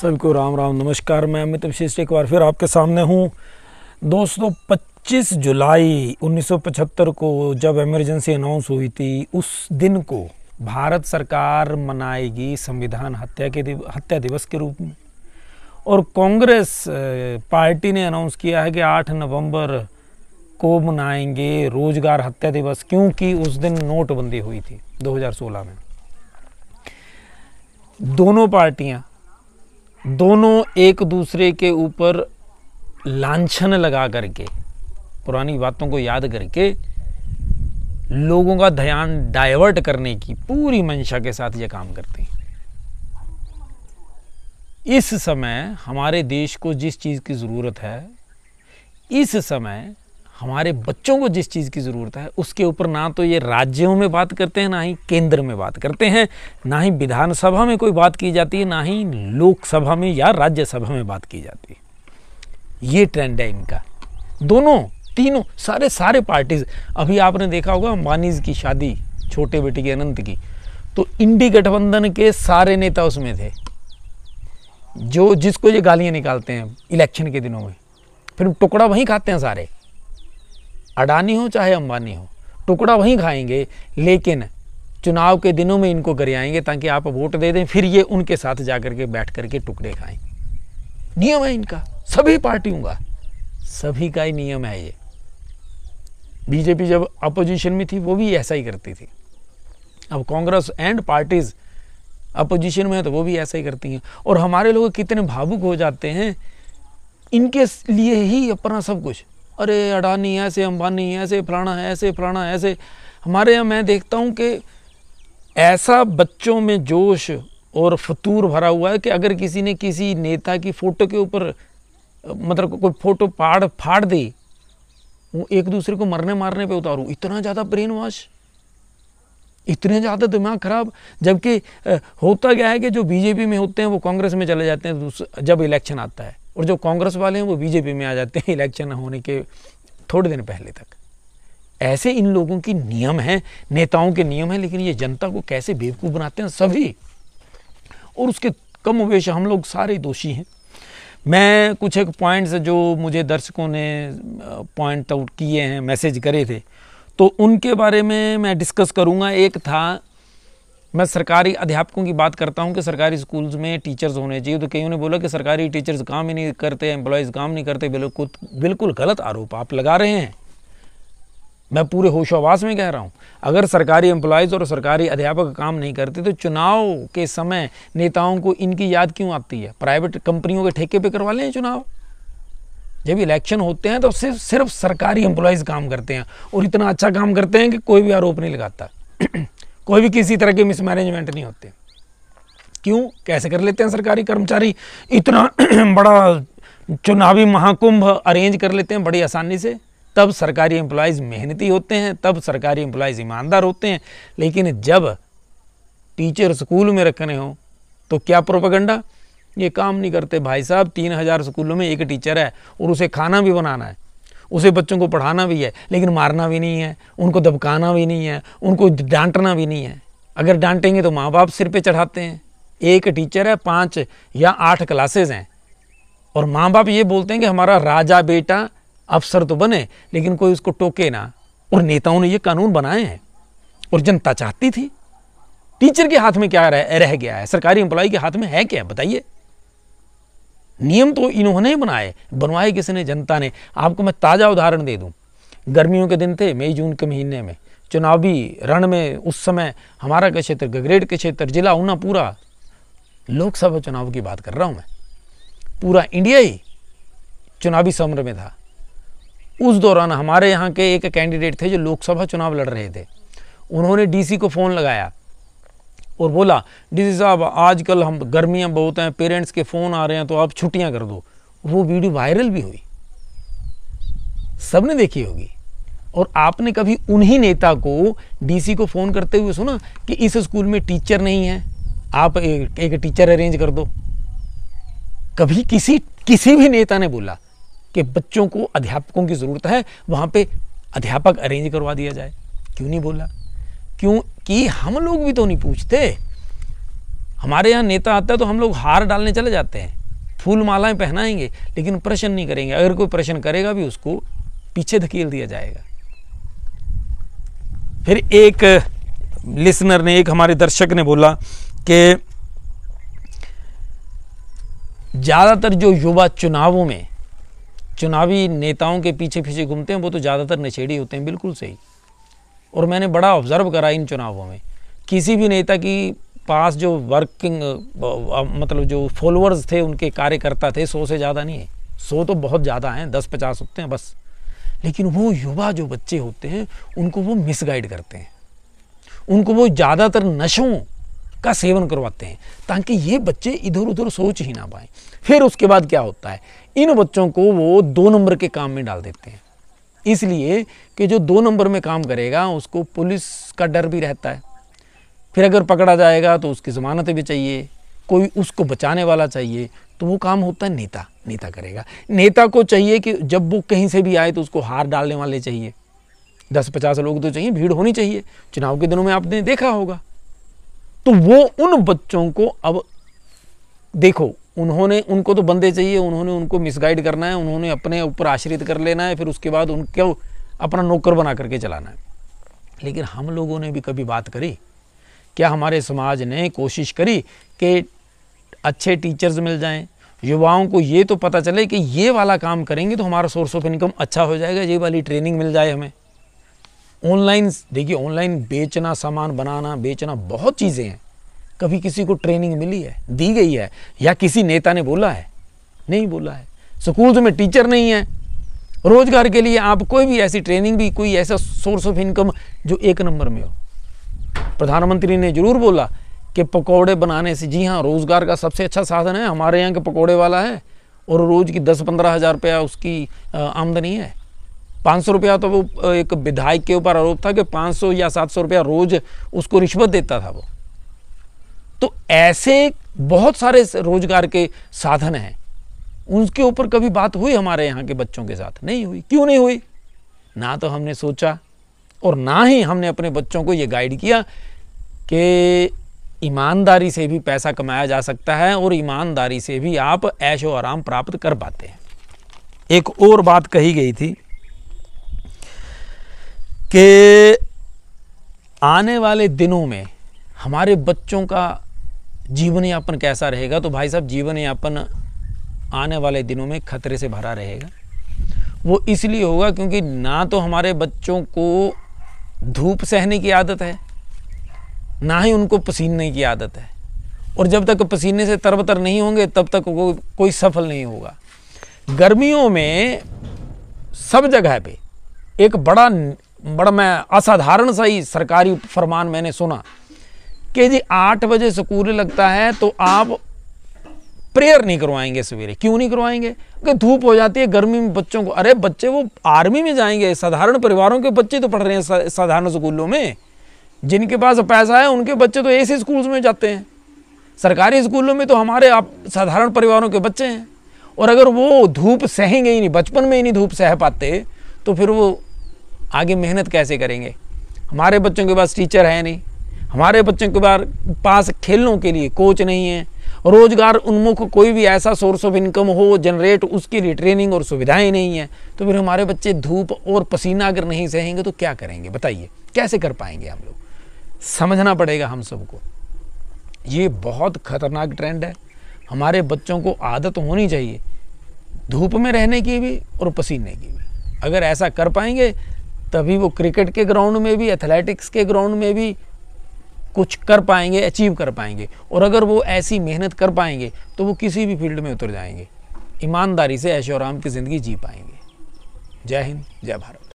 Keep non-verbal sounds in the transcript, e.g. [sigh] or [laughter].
सभी को राम राम नमस्कार मैं अमित विशिष्ट एक बार फिर आपके सामने हूँ दोस्तों 25 जुलाई 1975 को जब इमरजेंसी अनाउंस हुई थी उस दिन को भारत सरकार मनाएगी संविधान हत्या के दिव, हत्या दिवस के रूप में और कांग्रेस पार्टी ने अनाउंस किया है कि 8 नवंबर को मनाएंगे रोजगार हत्या दिवस क्योंकि उस दिन नोटबंदी हुई थी 2016 में दोनों पार्टियां दोनों एक दूसरे के ऊपर लाछन लगा करके पुरानी बातों को याद करके लोगों का ध्यान डाइवर्ट करने की पूरी मंशा के साथ ये काम करते हैं इस समय हमारे देश को जिस चीज़ की ज़रूरत है इस समय हमारे बच्चों को जिस चीज़ की ज़रूरत है उसके ऊपर ना तो ये राज्यों में बात करते हैं ना ही केंद्र में बात करते हैं ना ही विधानसभा में कोई बात की जाती है ना ही लोकसभा में या राज्यसभा में बात की जाती है ये ट्रेंड है इनका दोनों तीनों सारे सारे पार्टीज अभी आपने देखा होगा अंबानीज की शादी छोटे बेटे की अनंत की तो इंडी गठबंधन के सारे नेता उसमें थे जो जिसको ये गालियाँ निकालते हैं इलेक्शन के दिनों में फिर टुकड़ा वहीं खाते हैं सारे अडानी हो चाहे अंबानी हो टुकड़ा वहीं खाएंगे लेकिन चुनाव के दिनों में इनको गरियाएंगे ताकि आप वोट दे दें फिर ये उनके साथ जा करके बैठ करके टुकड़े खाएं नियम है इनका सभी पार्टियों का सभी का ही नियम है ये बीजेपी जब अपोजिशन में थी वो भी ऐसा ही करती थी अब कांग्रेस एंड पार्टीज़ अपोजिशन में है तो वो भी ऐसा ही करती हैं और हमारे लोग कितने भावुक हो जाते हैं इनके लिए ही अपना सब कुछ अरे अडानी ऐसे अंबानी ऐसे फलाना ऐसे फलाना ऐसे हमारे यहाँ मैं देखता हूँ कि ऐसा बच्चों में जोश और फतूर भरा हुआ है कि अगर किसी ने किसी नेता की फ़ोटो के ऊपर मतलब कोई फ़ोटो फाड़ फाड़ दी वो एक दूसरे को मरने मारने पे उतारू इतना ज़्यादा ब्रेन वॉश इतने ज़्यादा दिमाग ख़राब जबकि होता क्या है कि जो बीजेपी में होते हैं वो कांग्रेस में चले जाते हैं जब इलेक्शन आता है और जो कांग्रेस वाले हैं वो बीजेपी में आ जाते हैं इलेक्शन होने के थोड़े दिन पहले तक ऐसे इन लोगों की नियम हैं नेताओं के नियम हैं लेकिन ये जनता को कैसे बेवकूफ़ बनाते हैं सभी और उसके कम उवेश हम लोग सारे दोषी हैं मैं कुछ एक पॉइंट्स जो मुझे दर्शकों ने पॉइंट आउट किए हैं मैसेज करे थे तो उनके बारे में मैं डिस्कस करूँगा एक था मैं सरकारी अध्यापकों की बात करता हूँ कि सरकारी स्कूल्स में टीचर्स होने चाहिए तो कईयों ने बोला कि सरकारी टीचर्स काम ही नहीं करते एम्प्लॉयज़ काम नहीं करते बिल्कुल बिल्कुल गलत आरोप आप लगा रहे हैं मैं पूरे होश आवास में कह रहा हूँ अगर सरकारी एम्प्लॉयज़ और सरकारी अध्यापक काम नहीं करते तो चुनाव के समय नेताओं को इनकी याद क्यों आती है प्राइवेट कंपनियों के ठेके पे करवा लें चुनाव जब इलेक्शन होते हैं तो सिर्फ सिर्फ सरकारी एम्प्लॉयज़ काम करते हैं और इतना अच्छा काम करते हैं कि कोई भी आरोप नहीं लगाता [clears throat] कोई भी किसी तरह के मिसमैनेजमेंट नहीं होते क्यों कैसे कर लेते हैं सरकारी कर्मचारी इतना [clears throat] बड़ा चुनावी महाकुंभ अरेंज कर लेते हैं बड़ी आसानी से तब सरकारी एम्प्लॉयज़ मेहनती होते हैं तब सरकारी एम्प्लॉयज़ ईमानदार होते हैं लेकिन जब टीचर स्कूल में रखने हों तो क्या प्रोपागंडा ये काम नहीं करते भाई साहब तीन हज़ार स्कूलों में एक टीचर है और उसे खाना भी बनाना है उसे बच्चों को पढ़ाना भी है लेकिन मारना भी नहीं है उनको दबकाना भी नहीं है उनको डांटना भी नहीं है अगर डांटेंगे तो माँ बाप सिर पे चढ़ाते हैं एक टीचर है पाँच या आठ क्लासेज हैं और माँ बाप ये बोलते हैं कि हमारा राजा बेटा अफसर तो बने लेकिन कोई उसको टोके ना और नेताओं ने ये कानून बनाए हैं और जनता चाहती थी टीचर के हाथ में क्या रह, रह गया है सरकारी एम्प्लॉय के हाथ में है क्या बताइए नियम तो इन्होंने ही बनाए बनवाए किसने जनता ने आपको मैं ताज़ा उदाहरण दे दूँ गर्मियों के दिन थे मई जून के महीने में चुनावी रण में उस समय हमारा का क्षेत्र गगरेट के क्षेत्र जिला ऊना पूरा लोकसभा चुनाव की बात कर रहा हूँ मैं पूरा इंडिया ही चुनावी समर में था उस दौरान हमारे यहाँ के एक कैंडिडेट थे जो लोकसभा चुनाव लड़ रहे थे उन्होंने डीसी को फ़ोन लगाया और बोला डीसी साहब आजकल हम गर्मियाँ बहुत हैं पेरेंट्स के फ़ोन आ रहे हैं तो आप छुट्टियाँ कर दो वो वीडियो वायरल भी हुई सबने देखी होगी और आपने कभी उन्हीं नेता को डीसी को फ़ोन करते हुए सुना कि इस स्कूल में टीचर नहीं है आप एक, एक टीचर अरेंज कर दो कभी किसी किसी भी नेता ने बोला कि बच्चों को अध्यापकों की ज़रूरत है वहाँ पे अध्यापक अरेंज करवा दिया जाए क्यों नहीं बोला क्यों कि हम लोग भी तो नहीं पूछते हमारे यहाँ नेता आता है तो हम लोग हार डालने चले जाते हैं फूल मालाएं पहनाएंगे लेकिन प्रश्न नहीं करेंगे अगर कोई प्रश्न करेगा भी उसको पीछे धकेल दिया जाएगा फिर एक लिसनर ने एक हमारे दर्शक ने बोला कि ज़्यादातर जो युवा चुनावों में चुनावी नेताओं के पीछे पीछे घूमते हैं वो तो ज़्यादातर नशेड़ी होते हैं बिल्कुल सही और मैंने बड़ा ऑब्ज़र्व करा इन चुनावों में किसी भी नेता की पास जो वर्किंग मतलब जो फॉलोअर्स थे उनके कार्यकर्ता थे सौ से ज़्यादा नहीं है सौ तो बहुत ज़्यादा हैं दस पचास होते हैं बस लेकिन वो युवा जो बच्चे होते हैं उनको वो मिसगाइड करते हैं उनको वो ज़्यादातर नशों का सेवन करवाते हैं ताकि ये बच्चे इधर उधर सोच ही ना पाए फिर उसके बाद क्या होता है इन बच्चों को वो दो नंबर के काम में डाल देते हैं इसलिए कि जो दो नंबर में काम करेगा उसको पुलिस का डर भी रहता है फिर अगर पकड़ा जाएगा तो उसकी ज़मानतें भी चाहिए कोई उसको बचाने वाला चाहिए तो वो काम होता है नेता नेता करेगा नेता को चाहिए कि जब वो कहीं से भी आए तो उसको हार डालने वाले चाहिए दस पचास लोग तो चाहिए भीड़ होनी चाहिए चुनाव के दिनों में आपने देखा होगा तो वो उन बच्चों को अब देखो उन्होंने उनको तो बंदे चाहिए उन्होंने उनको मिसगाइड करना है उन्होंने अपने ऊपर आश्रित कर लेना है फिर उसके बाद उनको अपना नौकर बना करके चलाना है लेकिन हम लोगों ने भी कभी बात करी क्या हमारे समाज ने कोशिश करी कि अच्छे टीचर्स मिल जाएं युवाओं को ये तो पता चले कि ये वाला काम करेंगे तो हमारा सोर्स ऑफ इनकम अच्छा हो जाएगा ये वाली ट्रेनिंग मिल जाए हमें ऑनलाइन देखिए ऑनलाइन बेचना सामान बनाना बेचना बहुत चीज़ें हैं कभी किसी को ट्रेनिंग मिली है दी गई है या किसी नेता ने बोला है नहीं बोला है स्कूल्स में टीचर नहीं है रोजगार के लिए आप कोई भी ऐसी ट्रेनिंग भी कोई ऐसा सोर्स ऑफ इनकम जो एक नंबर में हो प्रधानमंत्री ने जरूर बोला कि पकौड़े बनाने से जी हाँ रोज़गार का सबसे अच्छा साधन है हमारे यहाँ के पकौड़े वाला है और रोज़ की दस पंद्रह हज़ार रुपया उसकी आमदनी है पाँच सौ रुपया तो वो एक विधायक के ऊपर आरोप था कि पाँच सौ या सात सौ रुपया रोज़ उसको रिश्वत देता था वो तो ऐसे बहुत सारे रोजगार के साधन हैं उनके ऊपर कभी बात हुई हमारे यहाँ के बच्चों के साथ नहीं हुई क्यों नहीं हुई ना तो हमने सोचा और ना ही हमने अपने बच्चों को ये गाइड किया कि ईमानदारी से भी पैसा कमाया जा सकता है और ईमानदारी से भी आप ऐश आराम प्राप्त कर पाते हैं एक और बात कही गई थी कि आने वाले दिनों में हमारे बच्चों का जीवन यापन कैसा रहेगा तो भाई साहब जीवन यापन आने वाले दिनों में खतरे से भरा रहेगा वो इसलिए होगा क्योंकि ना तो हमारे बच्चों को धूप सहने की आदत है ना ही उनको पसीने की आदत है और जब तक पसीने से तरबतर नहीं होंगे तब तक वो कोई सफल नहीं होगा गर्मियों में सब जगह पे एक बड़ा बड़ा मैं असाधारण सा ही सरकारी फरमान मैंने सुना कि जी आठ बजे स्कूल लगता है तो आप प्रेयर नहीं करवाएंगे सवेरे क्यों नहीं करवाएंगे क्योंकि धूप हो जाती है गर्मी में बच्चों को अरे बच्चे वो आर्मी में जाएंगे साधारण परिवारों के बच्चे तो पढ़ रहे हैं साधारण स्कूलों में जिनके पास पैसा है उनके बच्चे तो ऐसे स्कूल्स में जाते हैं सरकारी स्कूलों में तो हमारे आप साधारण परिवारों के बच्चे हैं और अगर वो धूप सहेंगे ही नहीं बचपन में ही नहीं धूप सह पाते तो फिर वो आगे मेहनत कैसे करेंगे हमारे बच्चों के पास टीचर है नहीं हमारे बच्चों के बार पास खेलों के लिए कोच नहीं है रोजगार उन्मुख कोई भी ऐसा सोर्स ऑफ इनकम हो जनरेट उसके लिए ट्रेनिंग और सुविधाएं नहीं है तो फिर हमारे बच्चे धूप और पसीना अगर नहीं सहेंगे तो क्या करेंगे बताइए कैसे कर पाएंगे हम लोग समझना पड़ेगा हम सबको ये बहुत खतरनाक ट्रेंड है हमारे बच्चों को आदत होनी चाहिए धूप में रहने की भी और पसीने की भी अगर ऐसा कर पाएंगे तभी वो क्रिकेट के ग्राउंड में भी एथलेटिक्स के ग्राउंड में भी कुछ कर पाएंगे अचीव कर पाएंगे और अगर वो ऐसी मेहनत कर पाएंगे तो वो किसी भी फील्ड में उतर जाएंगे ईमानदारी से ऐशोराम की ज़िंदगी जी पाएंगे जय हिंद जय भारत